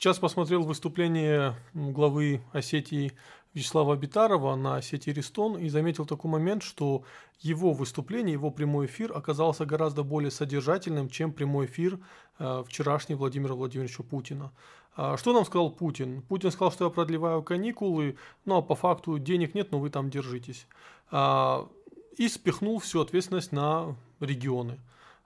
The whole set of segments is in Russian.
Сейчас посмотрел выступление главы Осетии Вячеслава Битарова на сети Ристон и заметил такой момент, что его выступление, его прямой эфир оказался гораздо более содержательным, чем прямой эфир э, вчерашнего Владимира Владимировича Путина. А что нам сказал Путин? Путин сказал, что я продлеваю каникулы, ну а по факту денег нет, но вы там держитесь. А, и спихнул всю ответственность на регионы.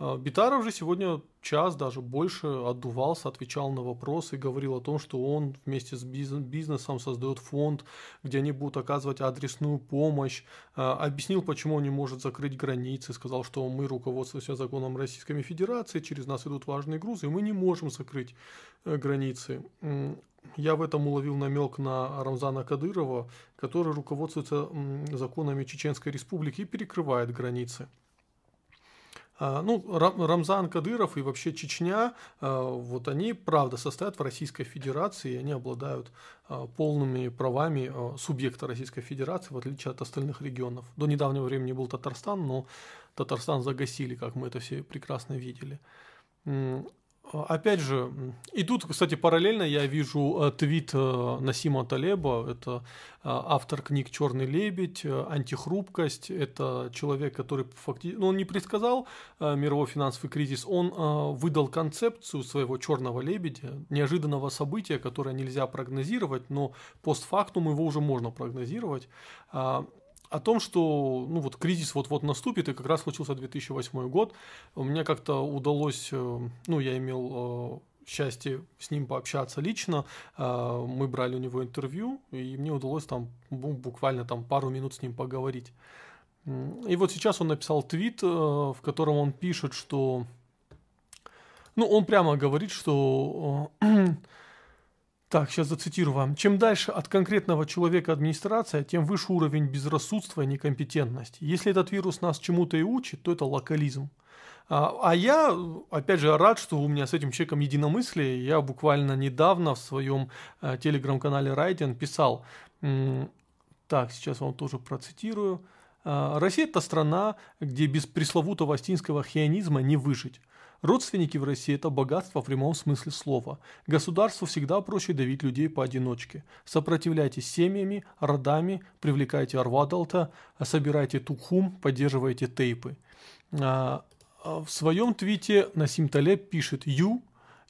А, Битаров же сегодня час, даже больше отдувался, отвечал на вопросы и говорил о том, что он вместе с бизнесом создает фонд, где они будут оказывать адресную помощь, э, объяснил, почему он не может закрыть границы, сказал, что мы руководствуемся законом Российской Федерации, через нас идут важные грузы, и мы не можем закрыть э, границы. Я в этом уловил намек на Рамзана Кадырова, который руководствуется законами Чеченской Республики и перекрывает границы. А, ну, Рамзан Кадыров и вообще Чечня, а, вот они, правда, состоят в Российской Федерации, и они обладают а, полными правами субъекта Российской Федерации, в отличие от остальных регионов. До недавнего времени был Татарстан, но Татарстан загасили, как мы это все прекрасно видели. А, опять же, и тут, кстати, параллельно я вижу э, твит э, Насима Талеба, это э, автор книг «Черный лебедь», «Антихрупкость», это человек, который фактически, ну, он не предсказал мировой финансовый кризис, он выдал концепцию своего «Черного лебедя», неожиданного события, которое нельзя прогнозировать, но постфактум его уже можно прогнозировать, а, о том, что ну вот кризис вот-вот наступит, и как раз случился 2008 год, мне как-то удалось, э, ну я имел э, счастье с ним пообщаться лично. Э, мы брали у него интервью, и мне удалось там буквально там пару минут с ним поговорить. И вот сейчас он написал твит, в котором он пишет, что... Ну, он прямо говорит, что Так, сейчас зацитирую вам. Чем дальше от конкретного человека администрация, тем выше уровень безрассудства и некомпетентности. Если этот вирус нас чему-то и учит, то это локализм. А, а я, опять же, рад, что у меня с этим человеком единомыслие. Я буквально недавно в своем э, телеграм-канале Райден писал, так, сейчас вам тоже процитирую, «Э, Россия – это страна, где без пресловутого астинского хионизма не выжить. Родственники в России – это богатство в прямом смысле слова. Государству всегда проще давить людей поодиночке. Сопротивляйтесь семьями, родами, привлекайте Арвадалта, собирайте тухум, поддерживайте тейпы. А, а, в своем твите Насим Талеб пишет «You,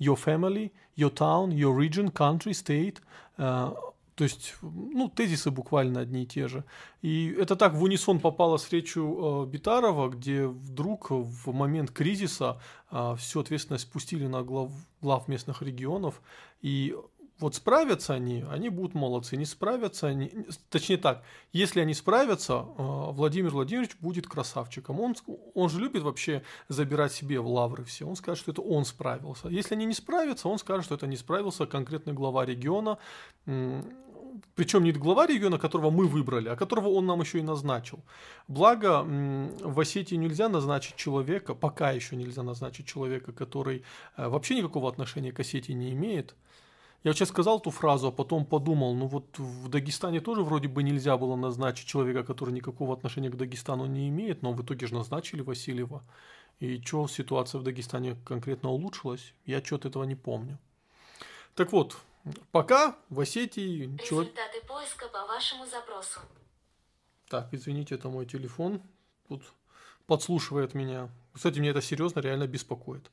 your family, your town, your region, country, state, а, то есть, ну, тезисы буквально одни и те же. И это так в унисон попало с речью э, Битарова, где вдруг в момент кризиса э, всю ответственность спустили на глав, глав местных регионов. И вот справятся они, они будут молодцы. Не справятся они, точнее так, если они справятся, э, Владимир Владимирович будет красавчиком. Он, он же любит вообще забирать себе в лавры все. Он скажет, что это он справился. Если они не справятся, он скажет, что это не справился конкретный глава региона причем не глава региона, которого мы выбрали, а которого он нам еще и назначил. Благо, в Осетии нельзя назначить человека, пока еще нельзя назначить человека, который э, вообще никакого отношения к Осетии не имеет. Я сейчас сказал ту фразу, а потом подумал, ну вот в Дагестане тоже вроде бы нельзя было назначить человека, который никакого отношения к Дагестану не имеет, но в итоге же назначили Васильева. И что ситуация в Дагестане конкретно улучшилась, я что-то этого не помню. Так вот, Пока в Осетии... Результаты человек... поиска по вашему запросу. Так, извините, это мой телефон. Тут подслушивает меня. Кстати, меня это серьезно реально беспокоит.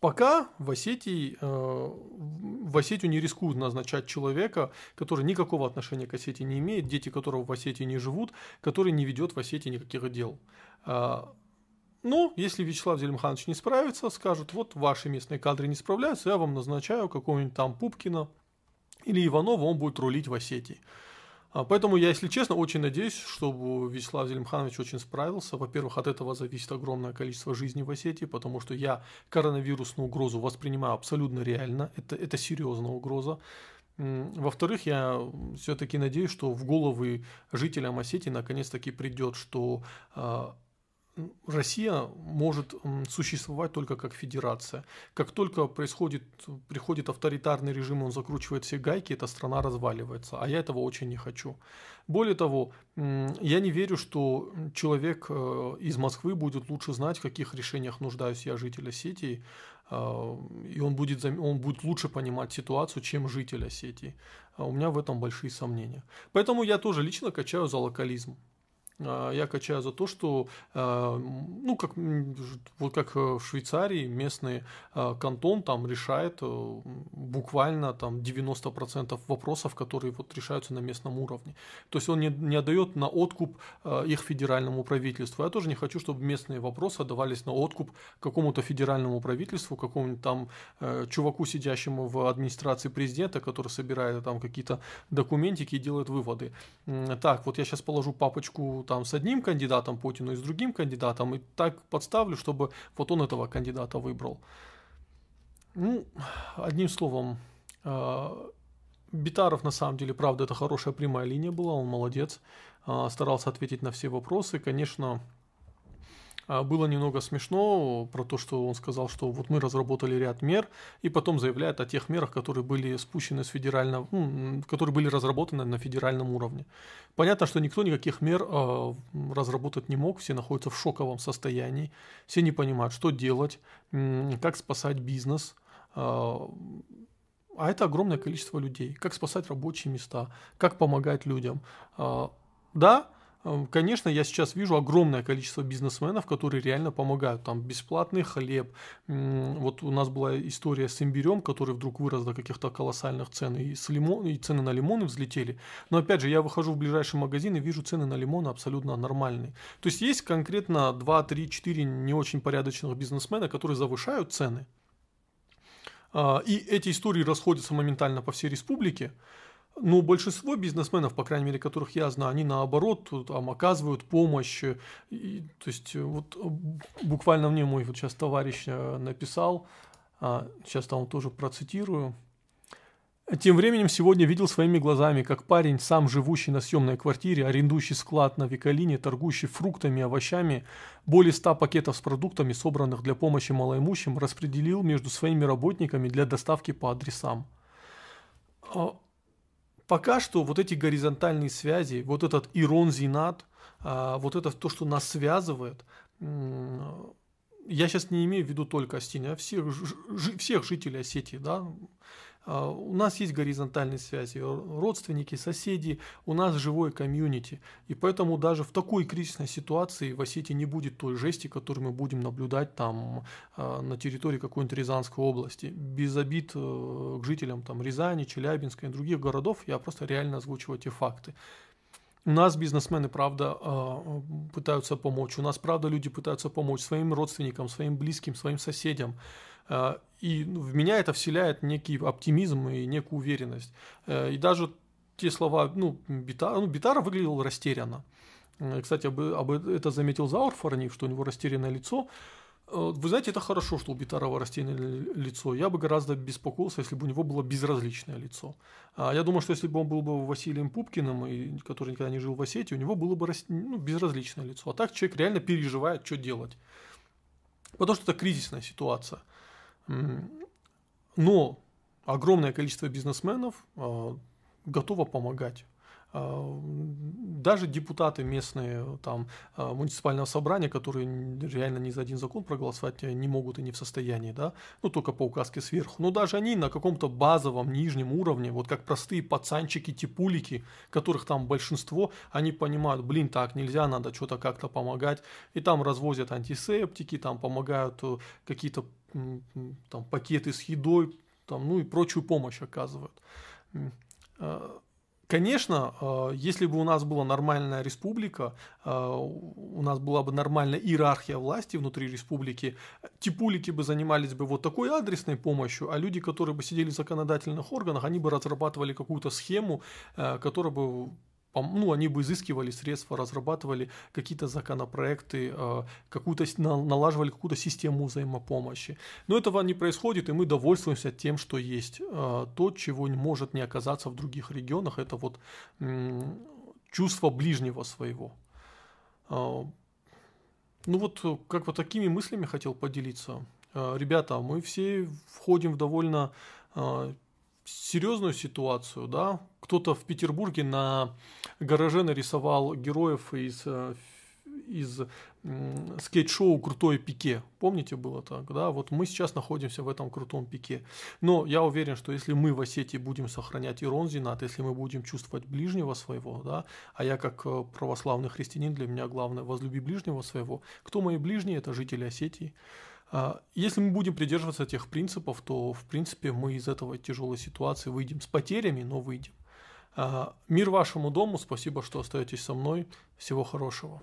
Пока в Осетии, э, в Осетию не рискуют назначать человека, который никакого отношения к Осетии не имеет, дети которого в Осетии не живут, который не ведет в Осетии никаких дел. А, ну, если Вячеслав Зелимханович не справится, скажут, вот ваши местные кадры не справляются, я вам назначаю какого-нибудь там Пупкина или Иванова, он будет рулить в Осетии. А, поэтому я, если честно, очень надеюсь, чтобы Вячеслав Зелимханович очень справился. Во-первых, от этого зависит огромное количество жизни в Осетии, потому что я коронавирусную угрозу воспринимаю абсолютно реально. Это, это серьезная угроза. Во-вторых, я все-таки надеюсь, что в головы жителям Осетии наконец-таки придет, что а, Россия может существовать только как федерация. Как только происходит, приходит авторитарный режим, он закручивает все гайки, эта страна разваливается. А я этого очень не хочу. Более того, я не верю, что человек э, из Москвы будет лучше знать, в каких решениях нуждаюсь я, жителя Сетии, э, и он будет, он будет лучше понимать ситуацию, чем житель Сетии. Э, у меня в этом большие сомнения. Поэтому я тоже лично качаю за локализм. А, я качаю за то, что, а, ну, как, вот как э, в Швейцарии местный а, кантон там решает э, буквально там 90% вопросов, которые вот решаются на местном уровне. То есть он не, не отдает на откуп их федеральному правительству. Я тоже не хочу, чтобы местные вопросы отдавались на откуп какому-то федеральному правительству, какому-нибудь там э, чуваку, сидящему в администрации президента, который собирает там какие-то документики и делает выводы. Так, вот я сейчас положу папочку там с одним кандидатом Путину и с другим кандидатом, и так подставлю, чтобы вот он этого кандидата выбрал. Ну, одним словом, э, Битаров на самом деле, правда, это хорошая прямая линия была, он молодец, э, старался ответить на все вопросы. Конечно, а, было немного смешно э, про то, что он сказал, что вот мы разработали ряд мер, и потом заявляет о тех мерах, которые были спущены с федерального, ну, которые были разработаны на федеральном уровне. Понятно, что никто никаких мер а, разработать не мог, все находятся в шоковом состоянии, все не понимают, что делать, как спасать бизнес. А, а это огромное количество людей. Как спасать рабочие места, как помогать людям. Да, Конечно, я сейчас вижу огромное количество бизнесменов, которые реально помогают. Там бесплатный хлеб. Вот у нас была история с имбирем, который вдруг вырос до каких-то колоссальных цен. И, с лимон, и цены на лимоны взлетели. Но опять же, я выхожу в ближайший магазин и вижу цены на лимоны абсолютно нормальные. То есть есть конкретно 2, 3, 4 не очень порядочных бизнесмена, которые завышают цены. А, и эти истории расходятся моментально по всей республике. Но ну, большинство бизнесменов, по крайней мере, которых я знаю, они наоборот там, оказывают помощь. И, то есть э, вот э, буквально мне мой вот сейчас товарищ э, написал, а, сейчас там тоже процитирую. Тем временем сегодня видел своими глазами, как парень, сам живущий на съемной квартире, арендующий склад на Викалине, торгующий фруктами и овощами, более ста пакетов с продуктами, собранных для помощи малоимущим, распределил между своими работниками для доставки по адресам. А, пока что вот эти горизонтальные связи, вот этот ирон-зинат, а, вот это то, что нас связывает, я сейчас не имею в виду только Остинь, а всех, всех жителей Осетии, да, а, у нас есть горизонтальные связи, родственники, соседи, у нас живое комьюнити. И поэтому даже в такой кризисной ситуации в Осетии не будет той жести, которую мы будем наблюдать там а, на территории какой-нибудь Рязанской области. Без обид э, к жителям там, Рязани, Челябинска и других городов, я просто реально озвучиваю эти факты. У нас бизнесмены, правда, а, пытаются помочь. У нас, правда, люди пытаются помочь своим родственникам, своим близким, своим соседям. А, и ну, в меня это вселяет некий оптимизм и некую уверенность. Э, и даже те слова, ну, Битара, ну, Битара выглядел растерянно. Э, кстати, об, об это заметил Заур Фарнив, что у него растерянное лицо. Э, вы знаете, это хорошо, что у Битарова растерянное лицо. Я бы гораздо беспокоился, если бы у него было безразличное лицо. А я думаю, что если бы он был бы Василием Пупкиным, который никогда не жил в Осетии, у него было бы ну, безразличное лицо. А так человек реально переживает, что делать. Потому что это кризисная ситуация. Но огромное количество бизнесменов а, готово помогать. А, даже депутаты местные там, а, муниципального собрания, которые реально ни за один закон проголосовать э, не могут и не в состоянии, да, ну только по указке сверху, но даже они на каком-то базовом нижнем уровне, вот как простые пацанчики, типулики, которых там большинство, они понимают, блин, так нельзя, надо что-то как-то помогать, и там развозят антисептики, там помогают э, какие-то там, пакеты с едой, там, ну и прочую помощь оказывают. А, конечно, а, если бы у нас была нормальная республика, а, у нас была бы нормальная иерархия власти внутри республики, типулики бы занимались бы вот такой адресной помощью, а люди, которые бы сидели в законодательных органах, они бы разрабатывали какую-то схему, которая бы ну, они бы изыскивали средства, разрабатывали какие-то законопроекты, а, какую-то, налаживали какую-то систему взаимопомощи. Но этого не происходит, и мы довольствуемся тем, что есть. А, то, чего может не оказаться в других регионах, это вот чувство ближнего своего. А, ну вот, как вот такими мыслями хотел поделиться. Ребята, мы все входим в довольно серьезную ситуацию, да, кто-то в Петербурге на гараже нарисовал героев из э, из скейт-шоу «Крутое пике». Помните, было так, да? Вот мы сейчас находимся в этом крутом пике. Но я уверен, что если мы в Осетии будем сохранять иронзинат, если мы будем чувствовать ближнего своего, да, а я как э, православный христианин, для меня главное – возлюби ближнего своего. Кто мои ближние? Это жители Осетии. А, если мы будем придерживаться тех принципов, то, в принципе, мы из этого тяжелой ситуации выйдем с потерями, но выйдем. А, мир вашему дому, спасибо, что остаетесь со мной. Всего хорошего.